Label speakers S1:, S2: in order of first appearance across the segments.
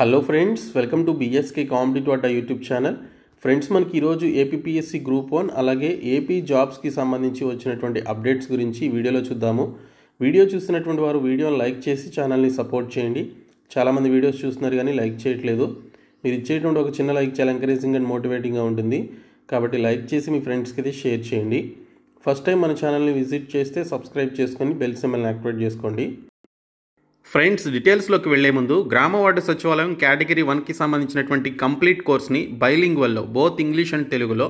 S1: hello friends welcome to BSK competitive అడ్డా YouTube channel friends మనకి ఈరోజు ఏపీపీఎస్సీ గ్రూప్ వన్ అలాగే ఏపీ జాబ్స్కి సంబంధించి వచ్చినటువంటి అప్డేట్స్ గురించి వీడియోలో చూద్దాము వీడియో చూసినటువంటి వారు వీడియోని లైక్ చేసి ఛానల్ని సపోర్ట్ చేయండి చాలామంది వీడియోస్ చూస్తున్నారు కానీ లైక్ చేయట్లేదు మీరు ఇచ్చేటువంటి ఒక చిన్న లైక్ చాలా ఎంకరేజింగ్ అండ్ మోటివేటింగ్గా ఉంటుంది కాబట్టి లైక్ చేసి మీ ఫ్రెండ్స్కి అయితే షేర్ చేయండి ఫస్ట్ టైం మన ఛానల్ని విజిట్ చేస్తే సబ్స్క్రైబ్ చేసుకొని బెల్ సిమ్మల్ని యాక్టివేట్ చేసుకోండి ఫ్రెండ్స్ డీటెయిల్స్లోకి వెళ్లే ముందు గ్రామ వార్డు సచివాలయం కేటగిరీ వన్కి సంబంధించినటువంటి కంప్లీట్ కోర్స్ని బైలింగ్వల్లో బోత్ ఇంగ్లీష్ అండ్ తెలుగులో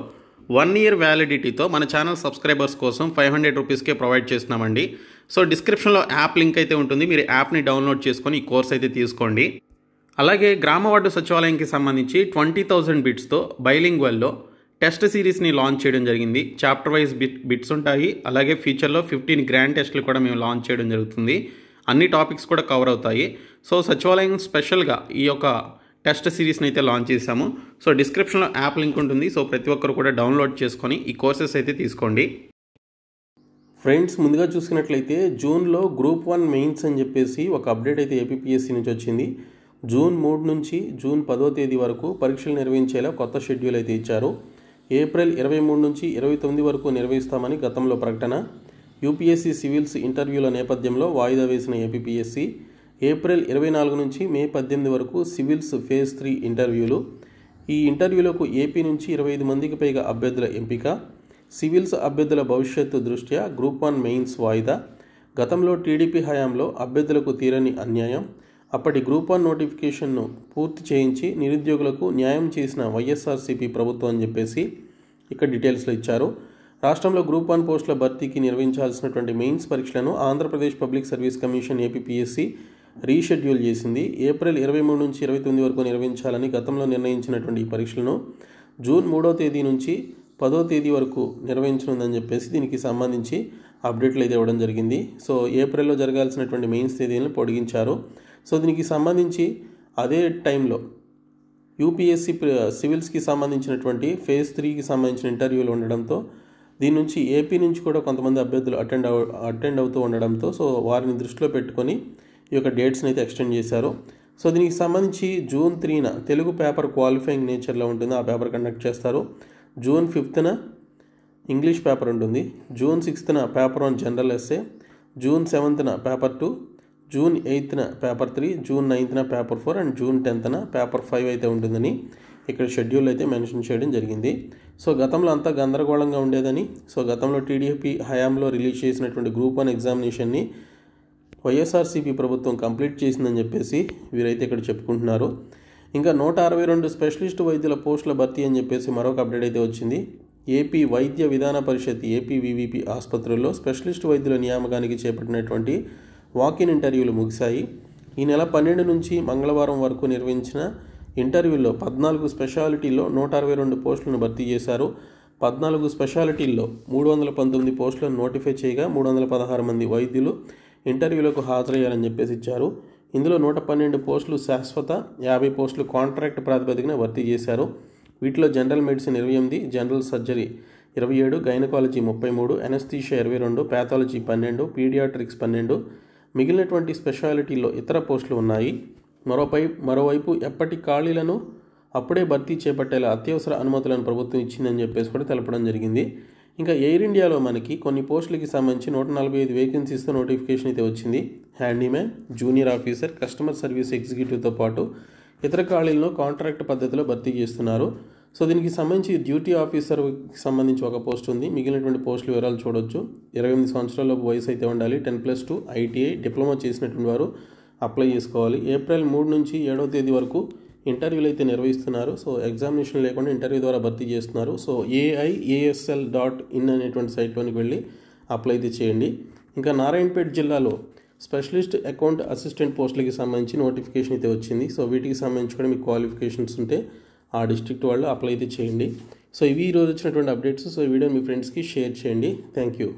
S1: వన్ ఇయర్ వ్యాలిడిటీతో మన ఛానల్ సబ్స్క్రైబర్స్ కోసం ఫైవ్ హండ్రెడ్ రూపీస్కే ప్రొవైడ్ చేస్తున్నామండి సో డిస్క్రిప్షన్లో యాప్ లింక్ అయితే ఉంటుంది మీరు యాప్ని డౌన్లోడ్ చేసుకొని ఈ కోర్స్ అయితే తీసుకోండి అలాగే గ్రామ వార్డు సచివాలయంకి సంబంధించి ట్వంటీ థౌజండ్ బిట్స్తో బైలింగ్వల్లో టెస్ట్ సిరీస్ని లాంచ్ చేయడం జరిగింది చాప్టర్ వైజ్ బిట్ బిట్స్ ఉంటాయి అలాగే ఫ్యూచర్లో ఫిఫ్టీన్ గ్రాండ్ టెస్ట్లు కూడా మేము లాంచ్ చేయడం జరుగుతుంది అన్ని టాపిక్స్ కూడా కవర్ అవుతాయి సో సచివాలయం స్పెషల్గా ఈ యొక్క టెస్ట్ సిరీస్ని అయితే లాంచ్ చేశాము సో డిస్క్రిప్షన్లో యాప్ లింక్ ఉంటుంది సో ప్రతి ఒక్కరు కూడా డౌన్లోడ్ చేసుకొని ఈ కోర్సెస్ అయితే తీసుకోండి ఫ్రెండ్స్ ముందుగా చూసుకున్నట్లయితే జూన్లో గ్రూప్ వన్ మెయిన్స్ అని చెప్పేసి ఒక అప్డేట్ అయితే ఏపీపీఎస్సీ నుంచి వచ్చింది జూన్ మూడు నుంచి జూన్ పదో తేదీ వరకు పరీక్షలు నిర్వహించేలా కొత్త షెడ్యూల్ అయితే ఇచ్చారు ఏప్రిల్ ఇరవై మూడు నుంచి ఇరవై తొమ్మిది వరకు నిర్వహిస్తామని గతంలో ప్రకటన యూపీఎస్సీ సివిల్స్ ఇంటర్వ్యూల నేపథ్యంలో వాయిదా వేసిన ఏపీఎస్సి ఏప్రిల్ ఇరవై నాలుగు నుంచి మే పద్దెనిమిది వరకు సివిల్స్ ఫేజ్ త్రీ ఇంటర్వ్యూలు ఈ ఇంటర్వ్యూలకు ఏపీ నుంచి ఇరవై ఐదు మందికి పైగా అభ్యర్థుల ఎంపిక సివిల్స్ అభ్యర్థుల భవిష్యత్తు దృష్ట్యా గ్రూప్ వన్ మెయిన్స్ వాయిదా గతంలో టీడీపీ హయాంలో అభ్యర్థులకు తీరని అన్యాయం అప్పటి గ్రూప్ వన్ నోటిఫికేషన్ను పూర్తి చేయించి నిరుద్యోగులకు న్యాయం చేసిన వైఎస్ఆర్సీపీ ప్రభుత్వం అని చెప్పేసి ఇక్కడ డీటెయిల్స్లో ఇచ్చారు రాష్ట్రంలో గ్రూప్ వన్ పోస్టుల భర్తీకి నిర్వహించాల్సినటువంటి మెయిన్స్ పరీక్షలను Andhra Pradesh public service commission APPSC reschedule చేసింది ఏప్రిల్ ఇరవై మూడు నుంచి ఇరవై తొమ్మిది వరకు నిర్వహించాలని గతంలో నిర్ణయించినటువంటి ఈ పరీక్షలను జూన్ మూడో తేదీ నుంచి పదో తేదీ వరకు నిర్వహించనుందని చెప్పేసి దీనికి సంబంధించి అప్డేట్లు అయితే ఇవ్వడం జరిగింది సో ఏప్రిల్లో జరగాల్సినటువంటి మెయిన్స్ తేదీలను పొడిగించారు సో దీనికి సంబంధించి అదే టైంలో యూపీఎస్సీ సివిల్స్కి సంబంధించినటువంటి ఫేజ్ త్రీకి సంబంధించిన ఇంటర్వ్యూలు ఉండడంతో దీని నుంచి ఏపీ నుంచి కూడా కొంతమంది అభ్యర్థులు అటెండ్ అవ అటెండ్ అవుతూ ఉండడంతో సో వారిని దృష్టిలో పెట్టుకొని ఈ యొక్క డేట్స్ని అయితే ఎక్స్టెండ్ చేశారు సో దీనికి సంబంధించి జూన్ త్రీన తెలుగు పేపర్ క్వాలిఫైయింగ్ నేచర్లో ఉంటుంది ఆ పేపర్ కండక్ట్ చేస్తారు జూన్ ఫిఫ్త్న ఇంగ్లీష్ పేపర్ ఉంటుంది జూన్ సిక్స్త్న paper one general essay June సెవెంత్న పేపర్ టూ జూన్ ఎయిత్న పేపర్ త్రీ జూన్ నైన్త్న పేపర్ ఫోర్ అండ్ జూన్ టెన్త్న పేపర్ ఫైవ్ అయితే ఉంటుందని ఇక్కడ షెడ్యూల్ అయితే మెన్షన్ చేయడం జరిగింది సో గతంలో అంతా గందరగోళంగా ఉండేదని సో గతంలో టీడీపీ హయాంలో రిలీజ్ చేసినటువంటి గ్రూప్ వన్ ఎగ్జామినేషన్ని వైఎస్ఆర్సీపీ ప్రభుత్వం కంప్లీట్ చేసిందని చెప్పేసి వీరైతే ఇక్కడ చెప్పుకుంటున్నారు ఇంకా నూట అరవై రెండు స్పెషలిస్ట్ వైద్యుల పోస్టుల భర్తీ అని చెప్పేసి మరొక అప్డేట్ అయితే వచ్చింది ఏపీ వైద్య విధాన పరిషత్ ఏపీవీవీపీ ఆసుపత్రుల్లో స్పెషలిస్ట్ వైద్యుల నియామకానికి చేపట్టినటువంటి వాకిన్ ఇంటర్వ్యూలు ముగిశాయి ఈ నెల పన్నెండు నుంచి మంగళవారం వరకు నిర్వహించిన ఇంటర్వ్యూలో పద్నాలుగు స్పెషాలిటీల్లో నూట అరవై రెండు పోస్టులను భర్తీ చేశారు పద్నాలుగు స్పెషాలిటీల్లో మూడు వందల పంతొమ్మిది పోస్టులను నోటిఫై చేయగా మూడు వందల పదహారు మంది వైద్యులు ఇంటర్వ్యూలకు హాజరయ్యారని చెప్పేసి ఇచ్చారు ఇందులో నూట పన్నెండు పోస్టులు శాశ్వత యాభై పోస్టులు కాంట్రాక్ట్ ప్రాతిపదికన భర్తీ చేశారు వీటిలో జనరల్ మెడిసిన్ ఇరవై ఎనిమిది జనరల్ సర్జరీ ఇరవై ఏడు గైనకాలజీ ముప్పై మూడు ఎనస్థీషియా ఇరవై రెండు ప్యాథాలజీ పన్నెండు పీడియాట్రిక్స్ పన్నెండు మిగిలినటువంటి స్పెషాలిటీలో ఇతర పోస్టులు ఉన్నాయి మరోపై మరోవైపు ఎప్పటి ఖాళీలను అప్పుడే భర్తీ చేపట్టేలా అత్యవసర అనుమతులను ప్రభుత్వం ఇచ్చిందని చెప్పేసి కూడా తెలపడం జరిగింది ఇంకా ఎయిర్ ఇండియాలో మనకి కొన్ని పోస్టులకి సంబంధించి నూట నలభై ఐదు వేకెన్సీస్తో నోటిఫికేషన్ అయితే వచ్చింది handyman junior officer customer service ఎగ్జిక్యూటివ్తో పాటు ఇతర ఖాళీలను కాంట్రాక్ట్ పద్ధతిలో భర్తీ చేస్తున్నారు సో దీనికి సంబంధించి డ్యూటీ ఆఫీసర్కి సంబంధించి ఒక పోస్ట్ ఉంది మిగిలినటువంటి పోస్టులు వివరాలు చూడొచ్చు ఇరవై ఎనిమిది సంవత్సరాల వయసు అయితే ఉండాలి ten plus two ITI diploma చేసినటువంటి వారు అప్లై చేసుకోవాలి ఏప్రిల్ మూడు నుంచి ఏడవ తేదీ వరకు ఇంటర్వ్యూలు అయితే నిర్వహిస్తున్నారు సో ఎగ్జామినేషన్ లేకుండా ఇంటర్వ్యూ ద్వారా భర్తీ చేస్తున్నారు సో ఏఐఏఎస్ఎల్ డాట్ ఇన్ అనేటువంటి సైట్లోనికి వెళ్ళి అప్లై అయితే చేయండి ఇంకా నారాయణపేట జిల్లాలో స్పెషలిస్ట్ అకౌంట్ అసిస్టెంట్ పోస్టులకి సంబంధించి నోటిఫికేషన్ అయితే వచ్చింది సో వీటికి సంబంధించి కూడా మీకు క్వాలిఫికేషన్స్ ఉంటే ఆ డిస్ట్రిక్ట్ వాళ్ళు అప్లై అయితే చేయండి సో ఇవి ఈరోజు వచ్చినటువంటి అప్డేట్స్ సో ఈ వీడియో మీ ఫ్రెండ్స్కి షేర్ చేయండి థ్యాంక్ యూ